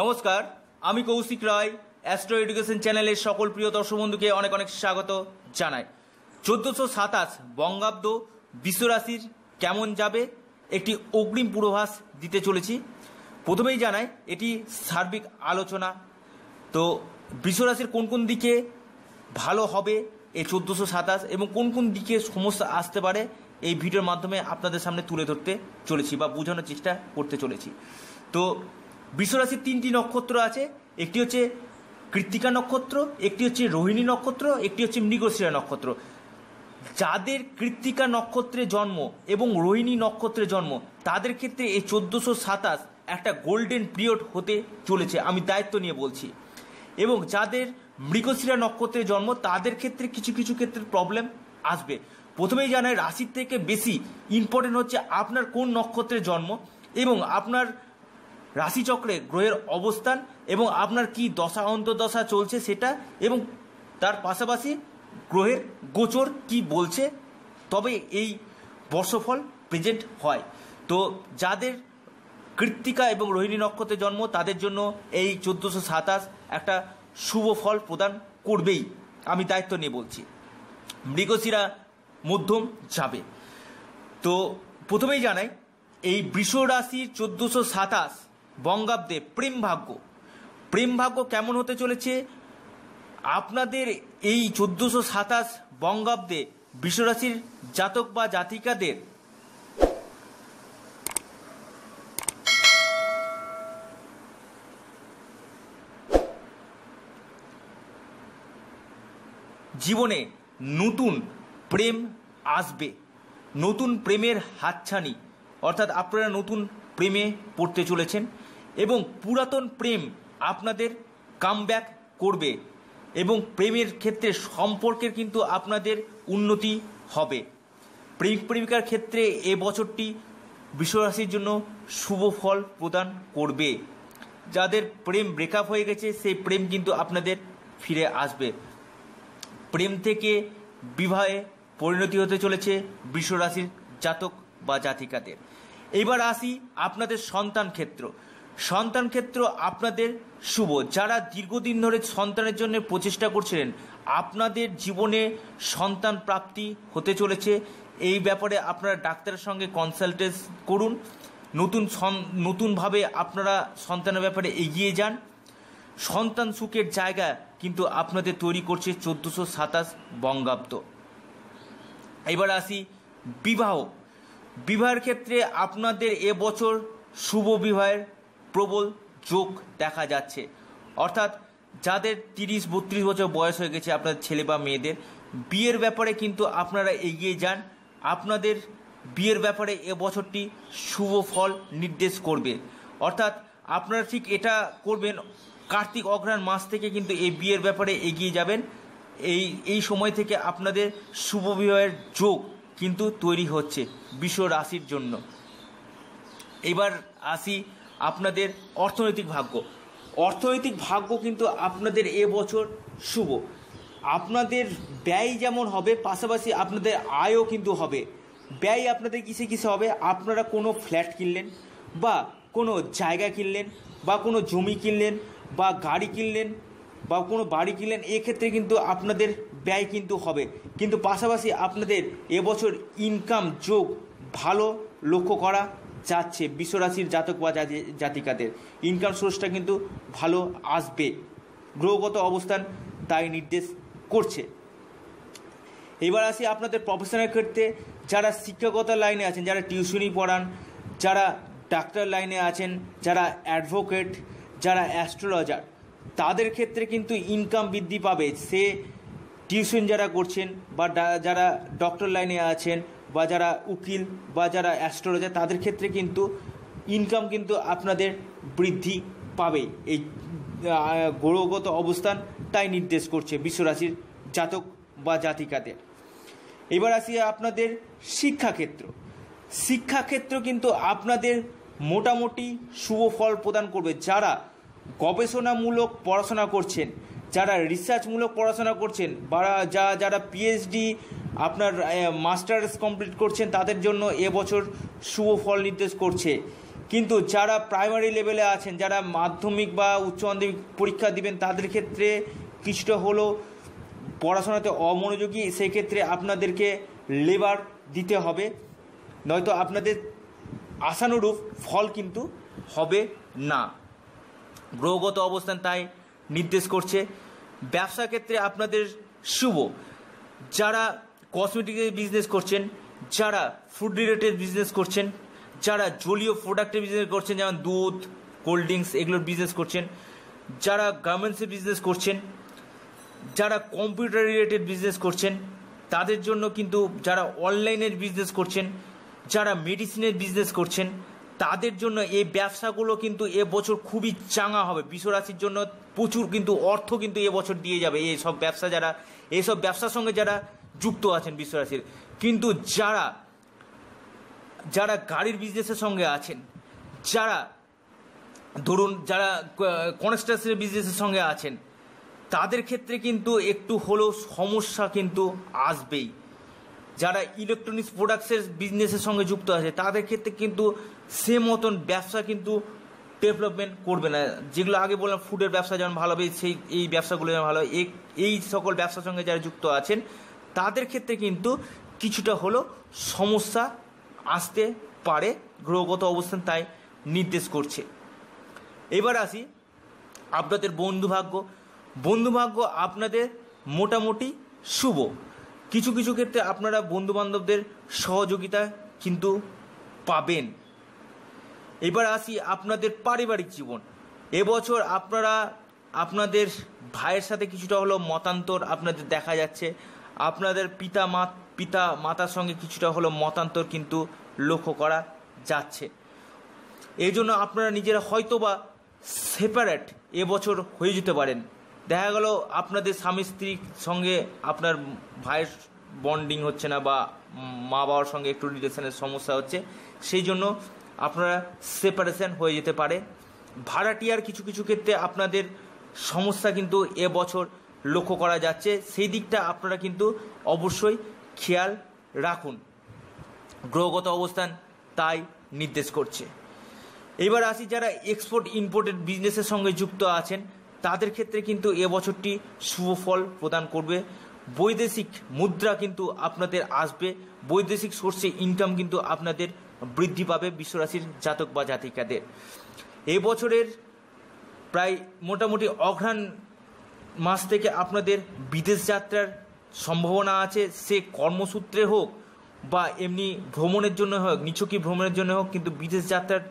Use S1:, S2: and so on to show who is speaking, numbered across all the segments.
S1: নমস্কার আমি কৌশিক রায় astro education চ্যানেলের সকল প্রিয় দর্শক বন্ধুকে অনেক অনেক স্বাগত জানাই চোদ্দোশো সাতাশ বঙ্গাব্দ বিশ্বরাশির কেমন যাবে একটি অগ্রিম পূর্বাভাস দিতে চলেছি প্রথমেই জানাই এটি সার্বিক আলোচনা তো বিশ্বরাশির কোন কোন দিকে ভালো হবে এই চোদ্দোশো সাতাশ এবং কোন কোন দিকে সমস্যা আসতে পারে এই ভিডিওর মাধ্যমে আপনাদের সামনে তুলে ধরতে চলেছি বা বোঝানোর চেষ্টা করতে চলেছি তো বৃষরাশির তিনটি নক্ষত্র আছে একটি হচ্ছে কৃত্তিকা নক্ষত্র একটি হচ্ছে রোহিণী নক্ষত্র একটি হচ্ছে মৃগশিরা নক্ষত্র যাদের কৃত্তিকা নক্ষত্রে জন্ম এবং রোহিণী নক্ষত্রে জন্ম তাদের ক্ষেত্রে এই চোদ্দোশো সাতাশ একটা গোল্ডেন পিরিয়ড হতে চলেছে আমি দায়িত্ব নিয়ে বলছি এবং যাদের মৃগশিরা নক্ষত্রে জন্ম তাদের ক্ষেত্রে কিছু কিছু ক্ষেত্রে প্রবলেম আসবে প্রথমেই জানাই রাশির থেকে বেশি ইম্পর্টেন্ট হচ্ছে আপনার কোন নক্ষত্রে জন্ম এবং আপনার রাশিচক্রে গ্রহের অবস্থান এবং আপনার কি দশা অন্তর্দশা চলছে সেটা এবং তার পাশাপাশি গ্রহের গোচর কি বলছে তবে এই বর্ষফল প্রেজেন্ট হয় তো যাদের কৃত্তিকা এবং রোহিণী নক্ষত্রের জন্ম তাদের জন্য এই চোদ্দোশো সাতাশ একটা শুভ ফল প্রদান করবেই আমি দায়িত্ব নিয়ে বলছি মৃগশিরা মধ্যম যাবে তো প্রথমেই জানাই এই বৃষ রাশির চোদ্দোশো সাতাশ বঙ্গাব্দে প্রেমভাগ্য প্রেমভাগ্য কেমন হতে চলেছে আপনাদের এই চোদ্দোশো সাতাশ বঙ্গাব্দে বিশ্বরাশির জাতক বা জাতিকাদের জীবনে নতুন প্রেম আসবে নতুন প্রেমের হাতছানি অর্থাৎ আপনারা নতুন প্রেমে পড়তে চলেছেন এবং পুরাতন প্রেম আপনাদের কামব্যাক করবে এবং প্রেমের ক্ষেত্রে সম্পর্কের কিন্তু আপনাদের উন্নতি হবে প্রেমিক প্রেমিকার ক্ষেত্রে এ বছরটি বিশ্বরাশির জন্য শুভ ফল প্রদান করবে যাদের প্রেম ব্রেকআপ হয়ে গেছে সেই প্রেম কিন্তু আপনাদের ফিরে আসবে প্রেম থেকে বিবাহে পরিণতি হতে চলেছে বিশ্বরাশির জাতক বা জাতিকাদের এবার আসি আপনাদের সন্তান ক্ষেত্র সন্তান ক্ষেত্র আপনাদের শুভ যারা দীর্ঘদিন ধরে সন্তানের জন্য প্রচেষ্টা করছিলেন আপনাদের জীবনে সন্তান প্রাপ্তি হতে চলেছে এই ব্যাপারে আপনারা ডাক্তারের সঙ্গে কনসালটেন্স করুন নতুন নতুনভাবে আপনারা সন্তানের ব্যাপারে এগিয়ে যান সন্তান সুখের জায়গা কিন্তু আপনাদের তৈরি করছে চোদ্দোশো সাতাশ বঙ্গাব্দ এবার আসি বিবাহ বিবাহের ক্ষেত্রে আপনাদের এবছর শুভ বিবাহের প্রবল যোগ দেখা যাচ্ছে অর্থাৎ যাদের তিরিশ বত্রিশ বছর বয়স হয়ে গেছে আপনাদের ছেলে বা মেয়েদের বিয়ের ব্যাপারে কিন্তু আপনারা এগিয়ে যান আপনাদের বিয়ের ব্যাপারে এ বছরটি শুভ ফল নির্দেশ করবে অর্থাৎ আপনারা ঠিক এটা করবেন কার্তিক অগ্রাণ মাস থেকে কিন্তু এই বিয়ের ব্যাপারে এগিয়ে যাবেন এই এই সময় থেকে আপনাদের শুভ বিবাহের যোগ কিন্তু তৈরি হচ্ছে বিশ্ব রাশির জন্য এবার আসি আপনাদের অর্থনৈতিক ভাগ্য অর্থনৈতিক ভাগ্য কিন্তু আপনাদের এবছর শুভ আপনাদের ব্যয় যেমন হবে পাশাপাশি আপনাদের আয়ও কিন্তু হবে ব্যয় আপনাদের কিসে কিসে হবে আপনারা কোনো ফ্ল্যাট কিনলেন বা কোনো জায়গা কিনলেন বা কোনো জমি কিনলেন বা গাড়ি কিনলেন বা কোনো বাড়ি কিনলেন এক্ষেত্রে কিন্তু আপনাদের ব্যয় কিন্তু হবে কিন্তু পাশাপাশি আপনাদের এবছর ইনকাম যোগ ভালো লক্ষ্য করা যাচ্ছে বিশ্বরাশির জাতক বা জাতিকাদের ইনকাম সোর্সটা কিন্তু ভালো আসবে গ্রহগত অবস্থান তাই নির্দেশ করছে এবার আসি আপনাদের প্রফেশনাল ক্ষেত্রে যারা শিক্ষাগত লাইনে আছেন যারা টিউশনি পড়ান যারা ডাক্তার লাইনে আছেন যারা অ্যাডভোকেট যারা অ্যাস্ট্রোলজার তাদের ক্ষেত্রে কিন্তু ইনকাম বৃদ্ধি পাবে সে টিউশন যারা করছেন বা যারা ডক্টর লাইনে আছেন বা যারা উকিল বা যারা অ্যাস্ট্রোলজার তাদের ক্ষেত্রে কিন্তু ইনকাম কিন্তু আপনাদের বৃদ্ধি পাবে এই গৌরগত অবস্থান তাই নির্দেশ করছে বিশ্বরাশির জাতক বা জাতিকাদের এবার আসি আপনাদের শিক্ষাক্ষেত্র শিক্ষাক্ষেত্র কিন্তু আপনাদের মোটামুটি শুভ ফল প্রদান করবে যারা গবেষণামূলক পড়াশোনা করছেন যারা রিসার্চমূলক পড়াশোনা করছেন বা যা যারা পিএইচডি আপনার মাস্টার্স কমপ্লিট করছেন তাদের জন্য এবছর শুভ ফল নির্দেশ করছে কিন্তু যারা প্রাইমারি লেভেলে আছেন যারা মাধ্যমিক বা উচ্চ মাধ্যমিক পরীক্ষা দিবেন তাদের ক্ষেত্রে কিছুটা হলো পড়াশোনাতে অমনোযোগী সেক্ষেত্রে আপনাদেরকে লেবার দিতে হবে নয়তো আপনাদের আশানুরূপ ফল কিন্তু হবে না গ্রহগত অবস্থান তাই নির্দেশ করছে ব্যবসা ক্ষেত্রে আপনাদের শুভ যারা কসমেটিক্সের বিজনেস করছেন যারা ফুড রিলেটেড বিজনেস করছেন যারা জলীয় প্রোডাক্টের বিজনেস করছেন যেমন দুধ কোল্ড ড্রিঙ্কস এগুলোর বিজনেস করছেন যারা গার্মেন্টসের বিজনেস করছেন যারা কম্পিউটার রিলেটেড বিজনেস করছেন তাদের জন্য কিন্তু যারা অনলাইনের বিজনেস করছেন যারা মেডিসিনের বিজনেস করছেন তাদের জন্য এই ব্যবসাগুলো কিন্তু এবছর খুবই চাঙা হবে বিশ্বরাশির জন্য প্রচুর কিন্তু অর্থ কিন্তু এবছর দিয়ে যাবে এই সব ব্যবসা যারা এইসব ব্যবসার সঙ্গে যারা যুক্ত আছেন বিশ্বরাশির কিন্তু যারা যারা গাড়ির বিজনেসের সঙ্গে আছেন যারা ধরুন যারা কনস্ট্রাকশনের বিজনেসের সঙ্গে আছেন তাদের ক্ষেত্রে কিন্তু একটু হলেও সমস্যা কিন্তু আসবেই যারা ইলেকট্রনিক্স প্রোডাক্টসের বিজনেসের সঙ্গে যুক্ত আছে তাদের ক্ষেত্রে কিন্তু সে মতন ব্যবসা কিন্তু ডেভেলপমেন্ট করবে না যেগুলো আগে বললাম ফুডের ব্যবসা যেমন ভালো হবে সেই এই ব্যবসাগুলো যেমন ভালো হবে এই সকল ব্যবসার সঙ্গে যারা যুক্ত আছেন তাদের ক্ষেত্রে কিন্তু কিছুটা হলো সমস্যা আসতে পারে গ্রহগত অবস্থান তাই নির্দেশ করছে এবার আসি আপনাদের বন্ধুভাগ্য বন্ধুভাগ্য আপনাদের মোটামুটি শুভ কিছু কিছু ক্ষেত্রে আপনারা বন্ধুবান্ধবদের সহযোগিতা কিন্তু পাবেন এবার আসি আপনাদের পারিবারিক জীবন এবছর আপনারা আপনাদের ভাইয়ের সাথে কিছুটা হলো মতান্তর আপনাদের দেখা যাচ্ছে আপনাদের পিতা মা পিতা মাতার সঙ্গে কিছুটা হলো মতান্তর কিন্তু লক্ষ্য করা যাচ্ছে এই জন্য আপনারা নিজেরা হয়তোবা সেপারেট এবছর হয়ে যেতে পারেন দেখা গেল আপনাদের স্বামী স্ত্রীর সঙ্গে আপনার ভাইয়ের বন্ডিং হচ্ছে না বা মা বাবার সঙ্গে একটু রিলেশনের সমস্যা হচ্ছে সেই জন্য আপনারা সেপারেশন হয়ে যেতে পারে ভাড়াটিয়ার কিছু কিছু ক্ষেত্রে আপনাদের সমস্যা কিন্তু এবছর লক্ষ্য করা যাচ্ছে সেই দিকটা আপনারা কিন্তু অবশ্যই খেয়াল রাখুন গ্রহগত অবস্থান তাই নির্দেশ করছে এবার আসি যারা এক্সপোর্ট ইম্পোর্টেড বিজনেসের সঙ্গে যুক্ত আছেন তাদের ক্ষেত্রে কিন্তু এবছরটি শুভফল প্রদান করবে বৈদেশিক মুদ্রা কিন্তু আপনাদের আসবে বৈদেশিক সোর্সে ইনকাম কিন্তু আপনাদের বৃদ্ধি পাবে বিশ্বরাশির জাতক বা জাতিকাদের এবছরের প্রায় মোটামুটি অঘ্রাণ মাস থেকে আপনাদের বিদেশ যাত্রার সম্ভাবনা আছে সে কর্মসূত্রে হোক বা এমনি ভ্রমণের জন্য হোক নিচকি ভ্রমণের জন্য হোক কিন্তু বিদেশ যাত্রার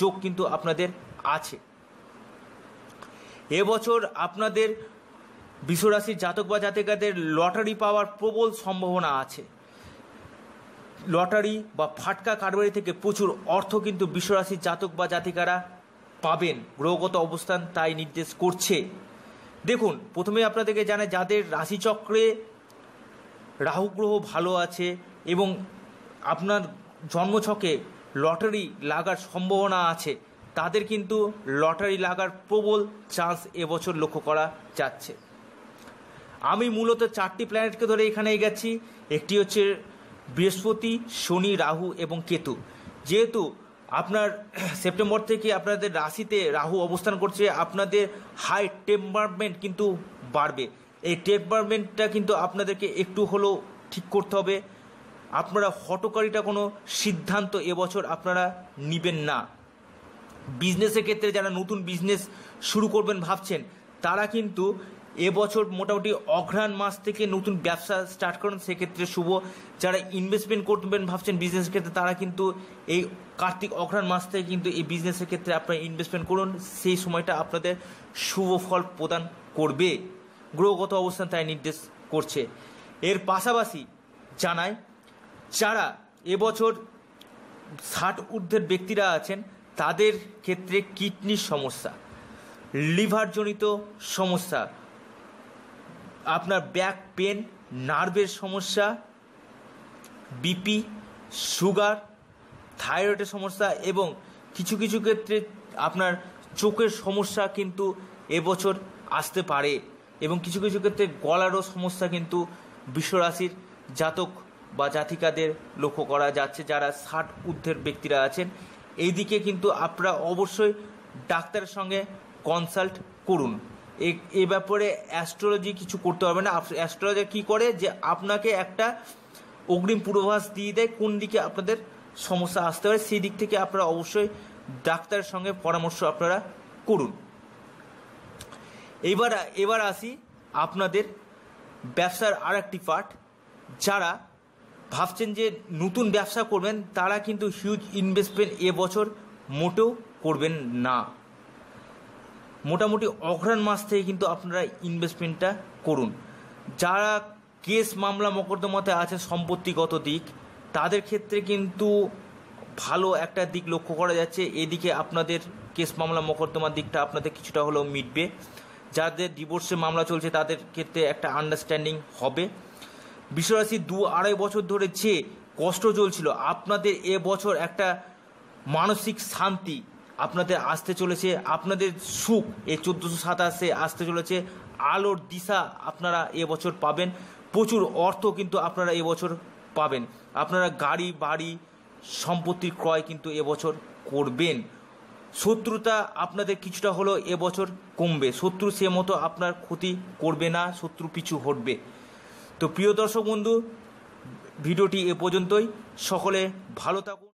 S1: যোগ কিন্তু আপনাদের আছে এবছর আপনাদের বিশ্বরাশির জাতক বা জাতিকাদের লটারি পাওয়ার প্রবল সম্ভাবনা আছে লটারি বা ফাটকা কারবারি থেকে প্রচুর অর্থ কিন্তু বিশ্বরাশির জাতক বা জাতিকারা পাবেন গ্রহগত অবস্থান তাই নির্দেশ করছে দেখুন প্রথমে আপনাদেরকে জানে যাদের রাশিচক্রে রাহু গ্রহ ভালো আছে এবং আপনার জন্মছকে লটারি লাগার সম্ভাবনা আছে তাদের কিন্তু লটারি লাগার প্রবল চান্স এবছর লক্ষ্য করা যাচ্ছে আমি মূলত চারটি প্ল্যানেটকে ধরে এখানে গেছি একটি হচ্ছে বৃহস্পতি শনি রাহু এবং কেতু যেহেতু আপনার সেপ্টেম্বর থেকে আপনাদের রাশিতে রাহু অবস্থান করছে আপনাদের হাই টেম্পারমেন্ট কিন্তু বাড়বে এই টেম্পারমেন্টটা কিন্তু আপনাদেরকে একটু হলেও ঠিক করতে হবে আপনারা হটকারিটা কোনো সিদ্ধান্ত এবছর আপনারা নেবেন না বিজনেসের ক্ষেত্রে যারা নতুন বিজনেস শুরু করবেন ভাবছেন তারা কিন্তু এবছর মোটামুটি অঘ্রাণ মাস থেকে নতুন ব্যবসা স্টার্ট করেন সেক্ষেত্রে শুভ যারা ইনভেস্টমেন্ট করবেন ভাবছেন বিজনেসের ক্ষেত্রে তারা কিন্তু এই কার্তিক অঘ্রাণ মাস থেকে কিন্তু এই বিজনেসের ক্ষেত্রে আপনারা ইনভেস্টমেন্ট করুন সেই সময়টা আপনাদের শুভ ফল প্রদান করবে গ্রহগত অবস্থান তাই নির্দেশ করছে এর পাশাপাশি জানায় যারা এবছর ষাট ঊর্ধ্বের ব্যক্তিরা আছেন তাদের ক্ষেত্রে কিডনির সমস্যা লিভারজনিত সমস্যা আপনার ব্যাক পেন নার্ভের সমস্যা বিপি সুগার থাইরয়েডের সমস্যা এবং কিছু কিছু ক্ষেত্রে আপনার চোখের সমস্যা কিন্তু এবছর আসতে পারে এবং কিছু কিছু ক্ষেত্রে গলারও সমস্যা কিন্তু বিশ্বরাশির জাতক বা জাতিকাদের লক্ষ্য করা যাচ্ছে যারা ষাট ঊর্ধ্বের ব্যক্তিরা আছেন এই দিকে কিন্তু আপনারা অবশ্যই ডাক্তারের সঙ্গে কনসাল্ট করুন এ ব্যাপারে অ্যাস্ট্রোলজি কিছু করতে পারবে না অ্যাস্ট্রোলজি কী করে যে আপনাকে একটা অগ্রিম পূর্বাভাস দিয়ে দেয় কোন দিকে আপনাদের সমস্যা আসতে পারে সেই দিক থেকে আপনারা অবশ্যই ডাক্তারের সঙ্গে পরামর্শ আপনারা করুন এবার এবার আসি আপনাদের ব্যবসার আর একটি পার্ট যারা ভাবছেন যে নতুন ব্যবসা করবেন তারা কিন্তু হিউজ ইনভেস্টমেন্ট এবছর মোটেও করবেন না মোটামুটি অঘ্রাণ মাস থেকে কিন্তু আপনারা ইনভেস্টমেন্টটা করুন যারা কেস মামলা মকদ্দমাতে আছে সম্পত্তিগত দিক তাদের ক্ষেত্রে কিন্তু ভালো একটা দিক লক্ষ্য করা যাচ্ছে এদিকে আপনাদের কেস মামলা মকদ্দমার দিকটা আপনাদের কিছুটা হলেও মিটবে যাদের ডিভোর্সের মামলা চলছে তাদের ক্ষেত্রে একটা আন্ডারস্ট্যান্ডিং হবে বিশ্বরাশি দু আড়াই বছর ধরে যে কষ্ট চলছিল আপনাদের এ বছর একটা মানসিক শান্তি আপনাদের আসতে চলেছে আপনাদের সুখ এই চোদ্দোশো সাতাশে আসতে চলেছে আলোর দিশা আপনারা এবছর পাবেন প্রচুর অর্থ কিন্তু আপনারা এবছর পাবেন আপনারা গাড়ি বাড়ি সম্পত্তির ক্রয় কিন্তু এবছর করবেন শত্রুতা আপনাদের কিছুটা হলেও এবছর কমবে শত্রু সে মতো আপনার ক্ষতি করবে না শত্রু পিছু হটবে তো প্রিয় দর্শক বন্ধু ভিডিওটি এ পর্যন্তই সকলে ভালো থাকুন